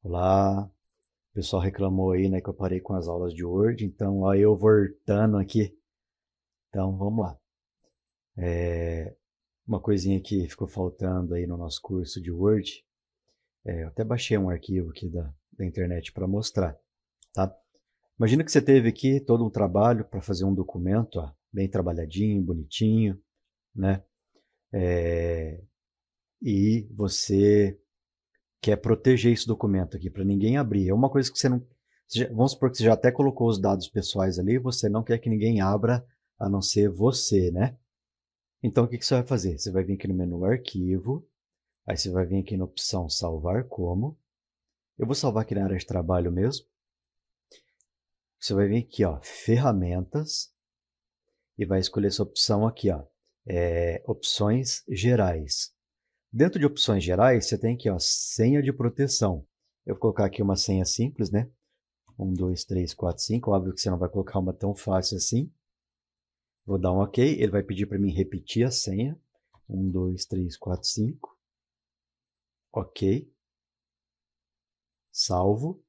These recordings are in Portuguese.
Olá, o pessoal reclamou aí, né, que eu parei com as aulas de Word, então ó, eu voltando aqui. Então vamos lá. É, uma coisinha que ficou faltando aí no nosso curso de Word, é, eu até baixei um arquivo aqui da, da internet para mostrar, tá? Imagina que você teve aqui todo um trabalho para fazer um documento, ó, bem trabalhadinho, bonitinho, né? É, e você que é proteger esse documento aqui, para ninguém abrir. É uma coisa que você não. vamos supor que você já até colocou os dados pessoais ali, você não quer que ninguém abra a não ser você, né? Então o que, que você vai fazer? Você vai vir aqui no menu Arquivo, aí você vai vir aqui na opção Salvar como. Eu vou salvar aqui na área de trabalho mesmo. Você vai vir aqui, ó, Ferramentas, e vai escolher essa opção aqui, ó, é, Opções Gerais. Dentro de opções gerais, você tem aqui ó, senha de proteção. Eu vou colocar aqui uma senha simples, né? 1, 2, 3, 4, 5. Óbvio que você não vai colocar uma tão fácil assim. Vou dar um OK. Ele vai pedir para mim repetir a senha. 1, 2, 3, 4, 5. OK. Salvo.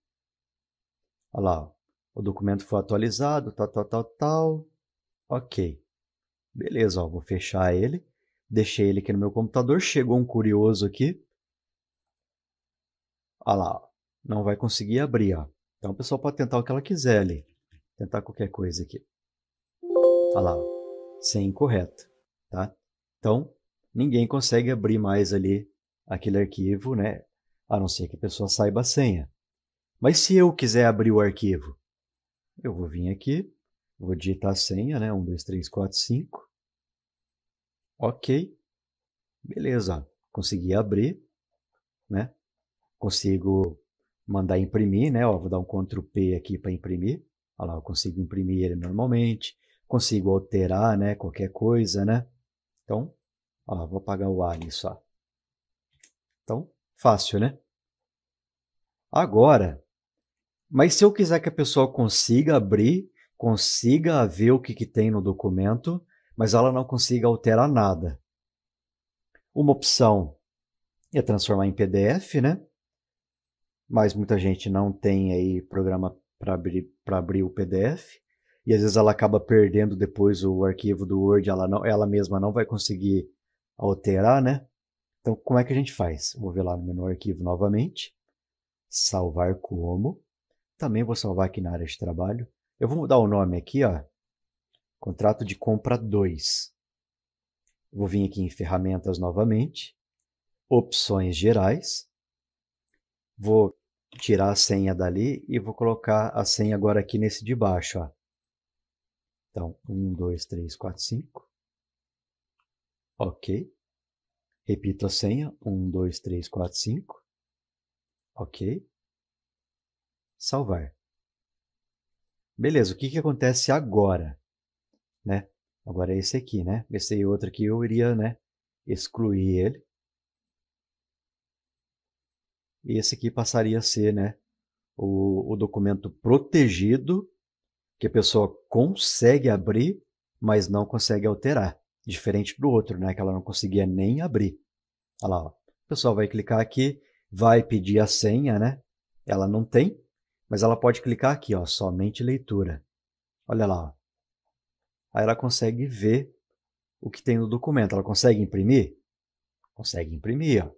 Olha lá. O documento foi atualizado, tal, tal, tal, tal. OK. Beleza, ó, vou fechar ele. Deixei ele aqui no meu computador. Chegou um curioso aqui. Olha lá, não vai conseguir abrir. Ó. Então a pessoa pode tentar o que ela quiser ali. Tentar qualquer coisa aqui. Olha lá, sem incorreto. Tá? Então, ninguém consegue abrir mais ali aquele arquivo, né? A não ser que a pessoa saiba a senha. Mas se eu quiser abrir o arquivo, eu vou vir aqui, vou digitar a senha, né? 1, 2, 3, 4, 5. Ok, beleza, consegui abrir, né? Consigo mandar imprimir, né? Ó, vou dar um Ctrl P aqui para imprimir. Olha lá, eu consigo imprimir ele normalmente, consigo alterar, né? Qualquer coisa, né? Então, olha vou apagar o alien só. Então, fácil, né? Agora, mas se eu quiser que a pessoa consiga abrir, consiga ver o que, que tem no documento, mas ela não consiga alterar nada. Uma opção é transformar em PDF, né? Mas muita gente não tem aí programa para abrir, abrir o PDF e às vezes ela acaba perdendo depois o arquivo do Word, ela, não, ela mesma não vai conseguir alterar, né? Então, como é que a gente faz? Vou ver lá no menu arquivo novamente, salvar como. Também vou salvar aqui na área de trabalho. Eu vou mudar o nome aqui, ó. Contrato de compra 2. Vou vir aqui em ferramentas novamente, opções gerais. Vou tirar a senha dali e vou colocar a senha agora aqui nesse de baixo. Ó. Então, 1, 2, 3, 4, 5. Ok. Repito a senha, 1, 2, 3, 4, 5. Ok. Salvar. Beleza, o que, que acontece agora? né? Agora é esse aqui, né? Esse outro aqui eu iria, né? Excluir ele. E esse aqui passaria a ser, né? O, o documento protegido que a pessoa consegue abrir, mas não consegue alterar. Diferente do outro, né? Que ela não conseguia nem abrir. Olha lá, ó. O pessoal vai clicar aqui, vai pedir a senha, né? Ela não tem, mas ela pode clicar aqui, ó, somente leitura. Olha lá, ó aí ela consegue ver o que tem no documento. Ela consegue imprimir? Consegue imprimir. Ó.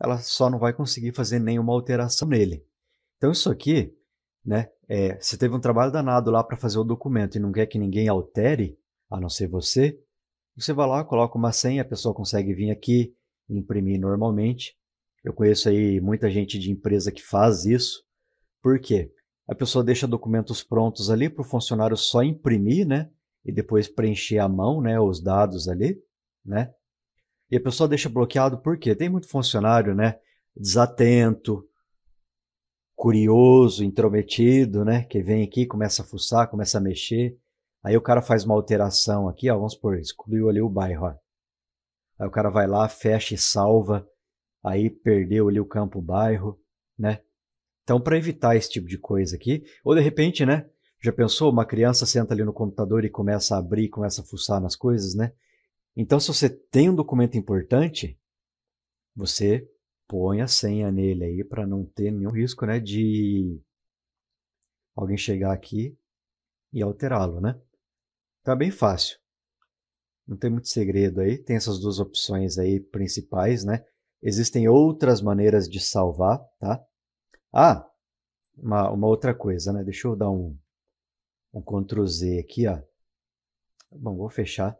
Ela só não vai conseguir fazer nenhuma alteração nele. Então, isso aqui, né? É, você teve um trabalho danado lá para fazer o documento e não quer que ninguém altere, a não ser você, você vai lá, coloca uma senha, a pessoa consegue vir aqui, e imprimir normalmente. Eu conheço aí muita gente de empresa que faz isso. Por quê? A pessoa deixa documentos prontos ali para o funcionário só imprimir, né? e depois preencher a mão né, os dados ali, né? E a pessoa deixa bloqueado porque tem muito funcionário, né? Desatento, curioso, intrometido, né? Que vem aqui, começa a fuçar, começa a mexer. Aí o cara faz uma alteração aqui, ó, vamos por excluiu ali o bairro. Ó. Aí o cara vai lá, fecha e salva. Aí perdeu ali o campo bairro, né? Então, para evitar esse tipo de coisa aqui, ou de repente, né? Já pensou? Uma criança senta ali no computador e começa a abrir, começa a fuçar nas coisas, né? Então, se você tem um documento importante, você põe a senha nele aí para não ter nenhum risco, né, de alguém chegar aqui e alterá-lo, né? Tá bem fácil. Não tem muito segredo aí, tem essas duas opções aí principais, né? Existem outras maneiras de salvar, tá? Ah, uma, uma outra coisa, né? Deixa eu dar um um Ctrl Z aqui, ó. Bom, vou fechar.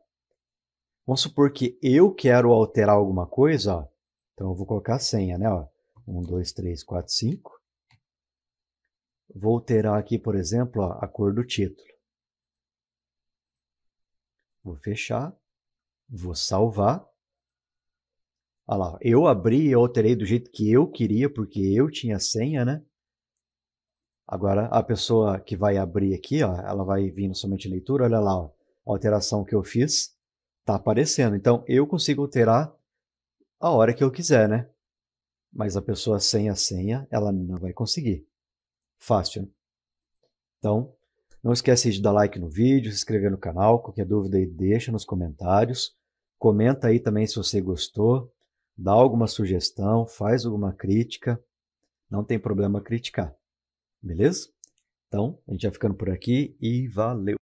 Vamos supor que eu quero alterar alguma coisa, ó. Então eu vou colocar a senha, né, ó. 1, 2, 3, 4, 5. Vou alterar aqui, por exemplo, ó, a cor do título. Vou fechar. Vou salvar. Olha lá, eu abri e alterei do jeito que eu queria, porque eu tinha senha, né? Agora, a pessoa que vai abrir aqui, ó, ela vai vir somente leitura, olha lá, ó, a alteração que eu fiz está aparecendo. Então, eu consigo alterar a hora que eu quiser, né? Mas a pessoa sem a senha, ela não vai conseguir. Fácil, né? Então, não esquece de dar like no vídeo, se inscrever no canal, qualquer dúvida aí deixa nos comentários. Comenta aí também se você gostou, dá alguma sugestão, faz alguma crítica. Não tem problema criticar. Beleza? Então, a gente vai ficando por aqui e valeu!